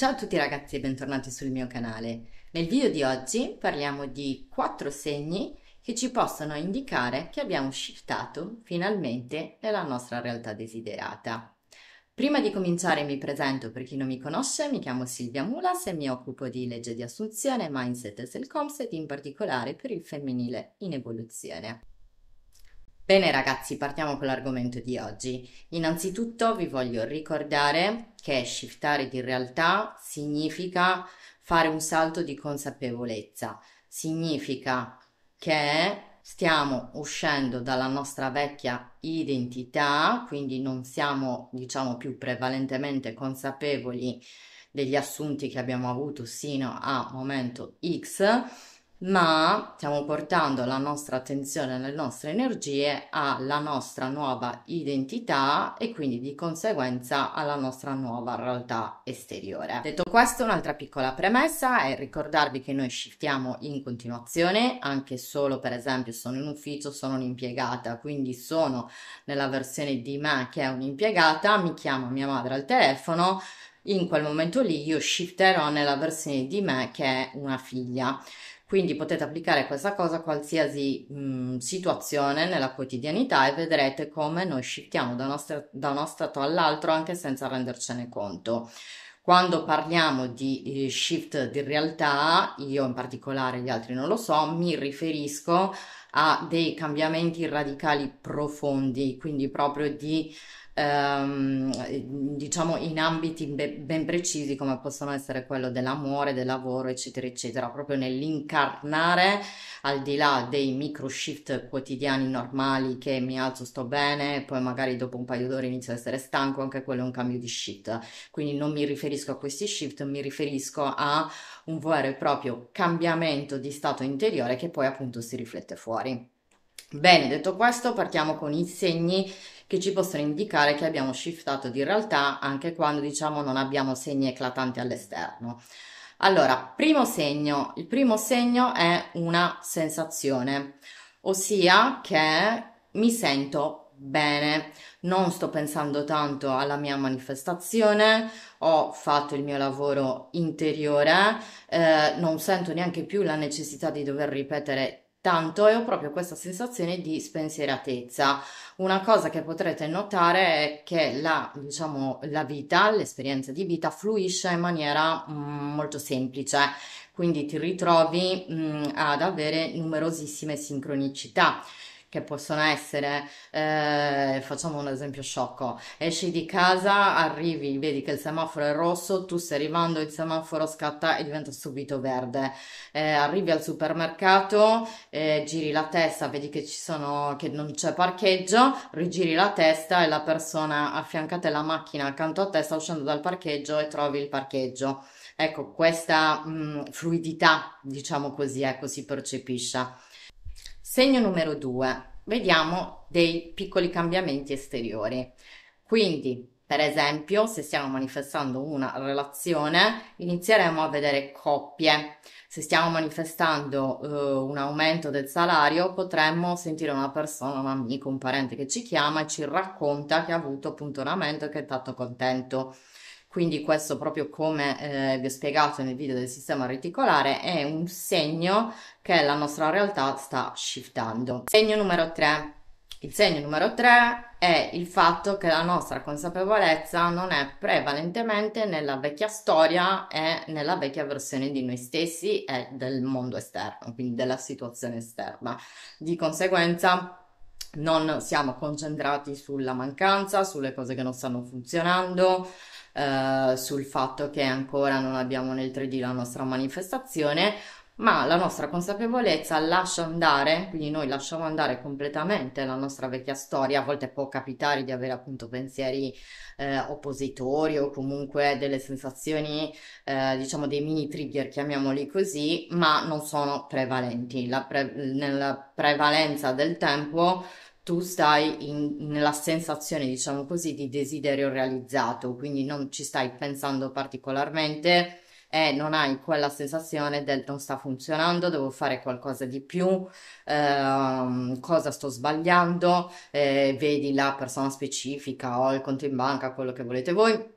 Ciao a tutti ragazzi e bentornati sul mio canale. Nel video di oggi parliamo di quattro segni che ci possono indicare che abbiamo shiftato finalmente nella nostra realtà desiderata. Prima di cominciare mi presento per chi non mi conosce, mi chiamo Silvia Mulas e mi occupo di legge di assunzione, mindset e self-concept, in particolare per il femminile in evoluzione. Bene ragazzi, partiamo con l'argomento di oggi. Innanzitutto vi voglio ricordare che shiftare di realtà significa fare un salto di consapevolezza, significa che stiamo uscendo dalla nostra vecchia identità, quindi non siamo diciamo più prevalentemente consapevoli degli assunti che abbiamo avuto sino a momento X ma stiamo portando la nostra attenzione, le nostre energie alla nostra nuova identità e quindi di conseguenza alla nostra nuova realtà esteriore. Detto questo, un'altra piccola premessa è ricordarvi che noi shiftiamo in continuazione, anche solo per esempio sono in ufficio, sono un'impiegata, quindi sono nella versione di me che è un'impiegata, mi chiama mia madre al telefono, in quel momento lì io shifterò nella versione di me che è una figlia. Quindi potete applicare questa cosa a qualsiasi mh, situazione nella quotidianità e vedrete come noi shiftiamo da, da uno stato all'altro anche senza rendercene conto. Quando parliamo di shift di realtà, io in particolare, gli altri non lo so, mi riferisco a dei cambiamenti radicali profondi, quindi proprio di ehm, diciamo in ambiti be- ben precisi come possono essere quello dell'amore, del lavoro, eccetera, eccetera, proprio nell'incarnare al di là dei micro shift quotidiani normali che mi alzo, sto bene, poi magari dopo un paio d'ore inizio ad essere stanco, anche quello è un cambio di shift. Quindi non mi riferisco a questi shift, mi riferisco a un vero e proprio cambiamento di stato interiore che poi appunto si riflette fuori. Bene, detto questo, partiamo con i segni che ci possono indicare che abbiamo shiftato di realtà anche quando diciamo non abbiamo segni eclatanti all'esterno. Allora, primo segno, il primo segno è una sensazione, ossia che mi sento bene, non sto pensando tanto alla mia manifestazione, ho fatto il mio lavoro interiore, eh, non sento neanche più la necessità di dover ripetere tanto e ho proprio questa sensazione di spensieratezza. Una cosa che potrete notare è che la, diciamo, la vita, l'esperienza di vita fluisce in maniera mm, molto semplice, quindi ti ritrovi mm, ad avere numerosissime sincronicità che possono essere, eh, facciamo un esempio sciocco, esci di casa, arrivi, vedi che il semaforo è rosso, tu stai arrivando, il semaforo scatta e diventa subito verde, eh, arrivi al supermercato, eh, giri la testa, vedi che, sono, che non c'è parcheggio, rigiri la testa e la persona affiancata la macchina accanto a te sta uscendo dal parcheggio e trovi il parcheggio. Ecco, questa mh, mm, fluidità, diciamo così, ecco, si percepisce. Segno numero 2. Vediamo dei piccoli cambiamenti esteriori. Quindi, per esempio, se stiamo manifestando una relazione, inizieremo a vedere coppie. Se stiamo manifestando uh, un aumento del salario, potremmo sentire una persona, un amico, un parente che ci chiama e ci racconta che ha avuto appunto un aumento e che è stato contento quindi questo proprio come eh, vi ho spiegato nel video del sistema reticolare è un segno che la nostra realtà sta shiftando. Segno numero 3. Il segno numero 3 è il fatto che la nostra consapevolezza non è prevalentemente nella vecchia storia e nella vecchia versione di noi stessi e del mondo esterno, quindi della situazione esterna. Di conseguenza non siamo concentrati sulla mancanza, sulle cose che non stanno funzionando, eh, sul fatto che ancora non abbiamo nel 3D la nostra manifestazione, ma la nostra consapevolezza lascia andare, quindi noi lasciamo andare completamente la nostra vecchia storia, a volte può capitare di avere appunto pensieri eh, oppositori o comunque delle sensazioni, eh, diciamo dei mini trigger, chiamiamoli così, ma non sono prevalenti. Pre- nella prevalenza del tempo tu stai in, nella sensazione, diciamo così, di desiderio realizzato, quindi non ci stai pensando particolarmente e eh, non hai quella sensazione del non sta funzionando, devo fare qualcosa di più, ehm, cosa sto sbagliando, eh, vedi la persona specifica o il conto in banca, quello che volete voi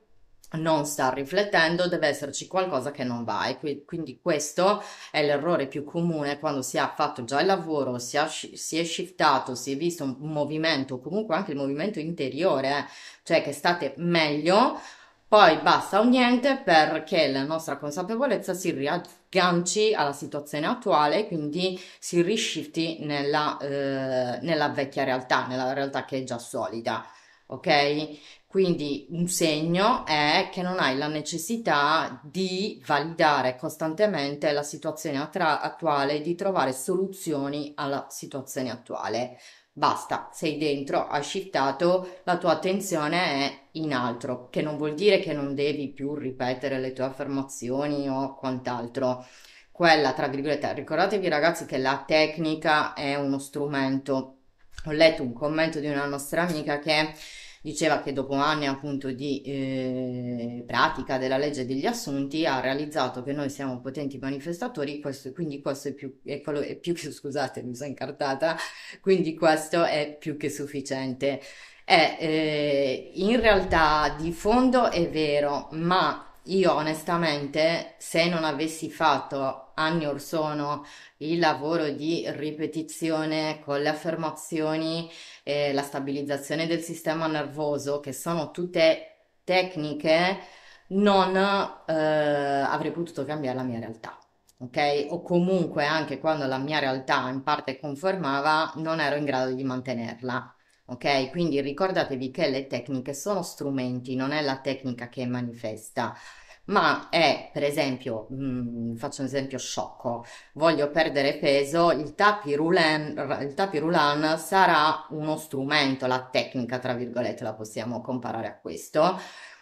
non sta riflettendo, deve esserci qualcosa che non va e quindi questo è l'errore più comune quando si ha fatto già il lavoro, si, è, si è shiftato, si è visto un movimento, comunque anche il movimento interiore, eh, cioè che state meglio, poi basta o niente perché la nostra consapevolezza si riagganci alla situazione attuale e quindi si rishifti nella, eh, nella vecchia realtà, nella realtà che è già solida ok? Quindi un segno è che non hai la necessità di validare costantemente la situazione attuale, di trovare soluzioni alla situazione attuale. Basta, sei dentro, hai shiftato, la tua attenzione è in altro, che non vuol dire che non devi più ripetere le tue affermazioni o quant'altro. Quella, tra virgolette, ricordatevi ragazzi che la tecnica è uno strumento. Ho letto un commento di una nostra amica che Diceva che dopo anni appunto di eh, pratica della legge degli assunti ha realizzato che noi siamo potenti manifestatori, questo, quindi questo è più, è quello, è più che, scusate mi sono incartata, quindi questo è più che sufficiente. È, eh, in realtà di fondo è vero, ma io onestamente, se non avessi fatto anni or sono il lavoro di ripetizione con le affermazioni, eh, la stabilizzazione del sistema nervoso, che sono tutte tecniche, non eh, avrei potuto cambiare la mia realtà. Okay? O comunque anche quando la mia realtà in parte confermava, non ero in grado di mantenerla. Ok, quindi ricordatevi che le tecniche sono strumenti, non è la tecnica che manifesta ma è per esempio, mh, mm, faccio un esempio sciocco, voglio perdere peso, il tapis roulant sarà uno strumento, la tecnica tra virgolette la possiamo comparare a questo,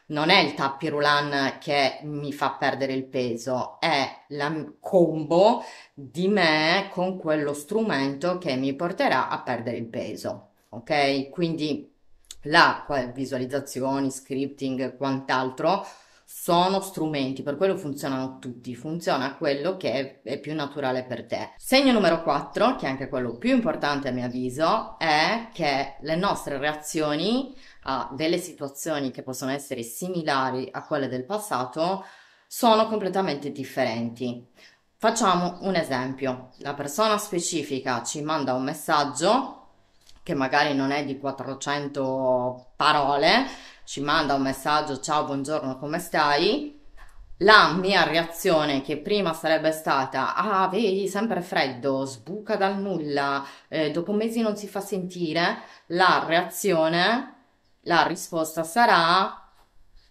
non è il tapis roulant che mi fa perdere il peso, è la combo di me con quello strumento che mi porterà a perdere il peso ok? Quindi la visualizzazioni, scripting, quant'altro sono strumenti, per quello funzionano tutti, funziona quello che è, più naturale per te. Segno numero 4, che è anche quello più importante a mio avviso, è che le nostre reazioni a delle situazioni che possono essere similari a quelle del passato sono completamente differenti. Facciamo un esempio. La persona specifica ci manda un messaggio che magari non è di 400 parole, ci manda un messaggio, ciao, buongiorno, come stai? La mia reazione che prima sarebbe stata, ah, vedi, sempre freddo, sbuca dal nulla, eh, dopo mesi non si fa sentire, la reazione, la risposta sarà,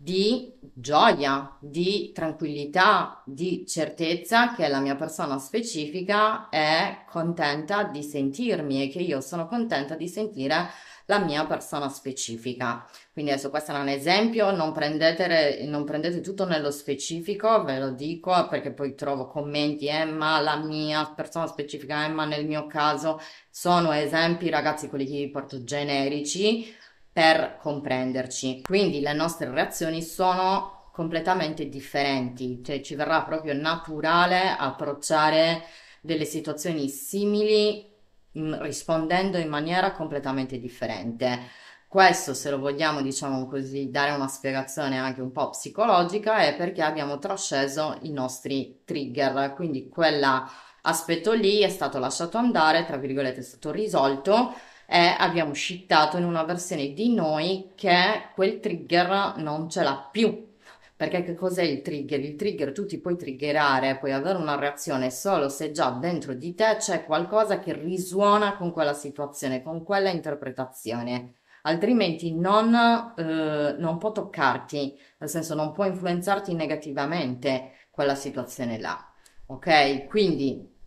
di gioia, di tranquillità, di certezza che la mia persona specifica è contenta di sentirmi e che io sono contenta di sentire la mia persona specifica. Quindi adesso questo era un esempio, non prendete, non prendete tutto nello specifico, ve lo dico perché poi trovo commenti, eh ma la mia persona specifica, eh ma nel mio caso sono esempi ragazzi quelli che vi porto generici per comprenderci. Quindi le nostre reazioni sono completamente differenti, cioè ci verrà proprio naturale approcciare delle situazioni simili mm, rispondendo in maniera completamente differente. Questo, se lo vogliamo, diciamo così, dare una spiegazione anche un po' psicologica, è perché abbiamo trasceso i nostri trigger, quindi quell'aspetto lì è stato lasciato andare, tra virgolette, è stato risolto e eh, abbiamo shittato in una versione di noi che quel trigger non ce l'ha più. Perché che cos'è il trigger? Il trigger tu ti puoi triggerare, puoi avere una reazione solo se già dentro di te c'è qualcosa che risuona con quella situazione, con quella interpretazione altrimenti non, eh, non, può toccarti, nel senso non può influenzarti negativamente quella situazione là. Ok? Quindi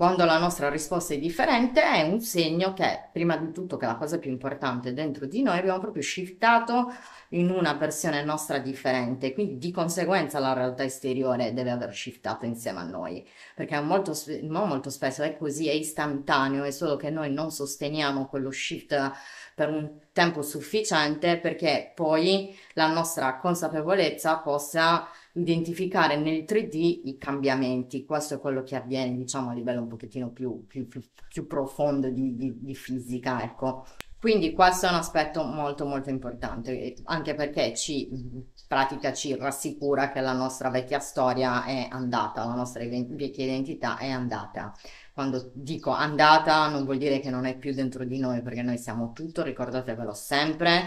quando la nostra risposta è differente è un segno che, prima di tutto, che la cosa più importante dentro di noi, abbiamo proprio shiftato in una versione nostra differente, quindi di conseguenza la realtà esteriore deve aver shiftato insieme a noi, perché molto, molto spesso è così, è istantaneo, è solo che noi non sosteniamo quello shift per un tempo sufficiente perché poi la nostra consapevolezza possa identificare nel 3D i cambiamenti. Questo è quello che avviene, diciamo, a livello un pochettino più, più, più, più profondo di, di, di fisica, ecco. Quindi questo è un aspetto molto molto importante, anche perché ci pratica ci rassicura che la nostra vecchia storia è andata, la nostra vecchia identità è andata quando dico andata non vuol dire che non è più dentro di noi, perché noi siamo tutto, ricordatevelo sempre,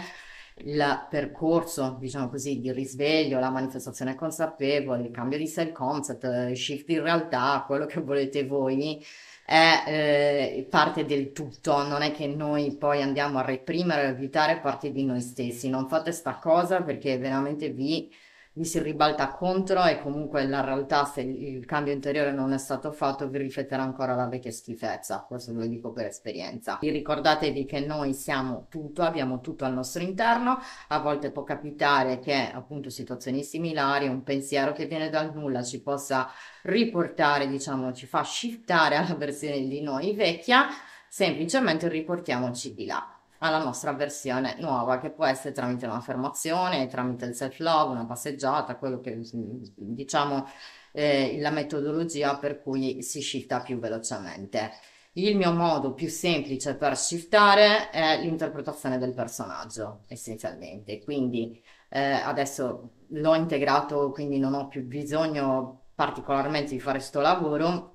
il percorso, diciamo così, di risveglio, la manifestazione consapevole, il cambio di self concept, il shift in realtà, quello che volete voi, è eh, parte del tutto, non è che noi poi andiamo a reprimere a evitare parte di noi stessi, non fate sta cosa perché veramente vi vi si ribalta contro e comunque la realtà se il cambio interiore non è stato fatto vi rifletterà ancora la vecchia schifezza, questo ve lo dico per esperienza. Vi ricordatevi che noi siamo tutto, abbiamo tutto al nostro interno, a volte può capitare che appunto situazioni similari, un pensiero che viene dal nulla ci possa riportare, diciamo, ci fa shiftare alla versione di noi vecchia, semplicemente riportiamoci di là alla nostra versione nuova, che può essere tramite un'affermazione, tramite il self-love, una passeggiata, quello che mm, diciamo eh, la metodologia per cui si shifta più velocemente. Il mio modo più semplice per shiftare è l'interpretazione del personaggio, essenzialmente. Quindi eh, adesso l'ho integrato, quindi non ho più bisogno particolarmente di fare questo lavoro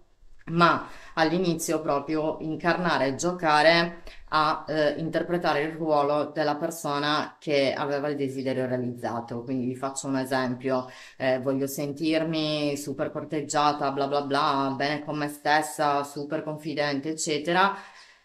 ma all'inizio proprio incarnare e giocare a eh, interpretare il ruolo della persona che aveva il desiderio realizzato. Quindi vi faccio un esempio, eh, voglio sentirmi super corteggiata, bla bla bla, bene con me stessa, super confidente, eccetera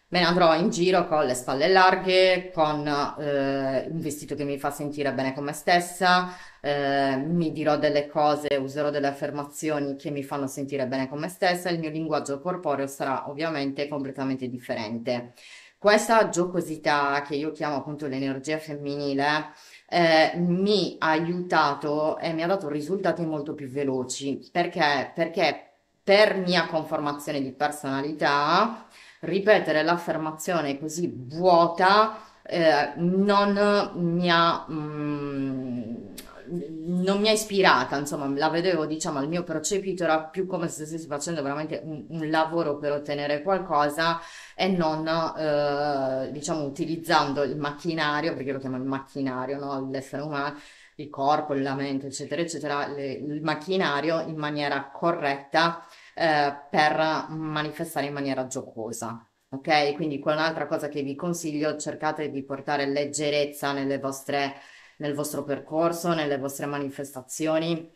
me ne andrò in giro con le spalle larghe, con eh, un vestito che mi fa sentire bene con me stessa, eh, mi dirò delle cose, userò delle affermazioni che mi fanno sentire bene con me stessa, il mio linguaggio corporeo sarà ovviamente completamente differente. Questa giocosità che io chiamo appunto l'energia femminile eh, mi ha aiutato e mi ha dato risultati molto più veloci perché, perché per mia conformazione di personalità ripetere l'affermazione così vuota eh, non mi ha... Mm, non mi ha ispirata, insomma, la vedevo, diciamo, al mio percepito era più come se stessi facendo veramente un, un lavoro per ottenere qualcosa e non, eh, diciamo, utilizzando il macchinario, perché lo chiamo il macchinario, no? L'essere umano, il corpo, la mente, eccetera, eccetera, le, il macchinario in maniera corretta eh, per manifestare in maniera giocosa. Ok, quindi un'altra cosa che vi consiglio, cercate di portare leggerezza nelle vostre, nel vostro percorso, nelle vostre manifestazioni.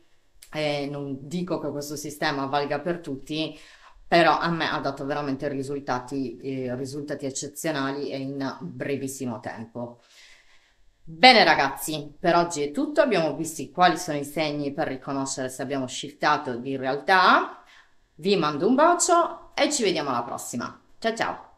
Eh, non dico che questo sistema valga per tutti, però a me ha dato veramente risultati, eh, risultati eccezionali e in brevissimo tempo. Bene ragazzi, per oggi è tutto, abbiamo visto quali sono i segni per riconoscere se abbiamo shiftato di realtà vi mando un bacio e ci vediamo alla prossima. Ciao ciao!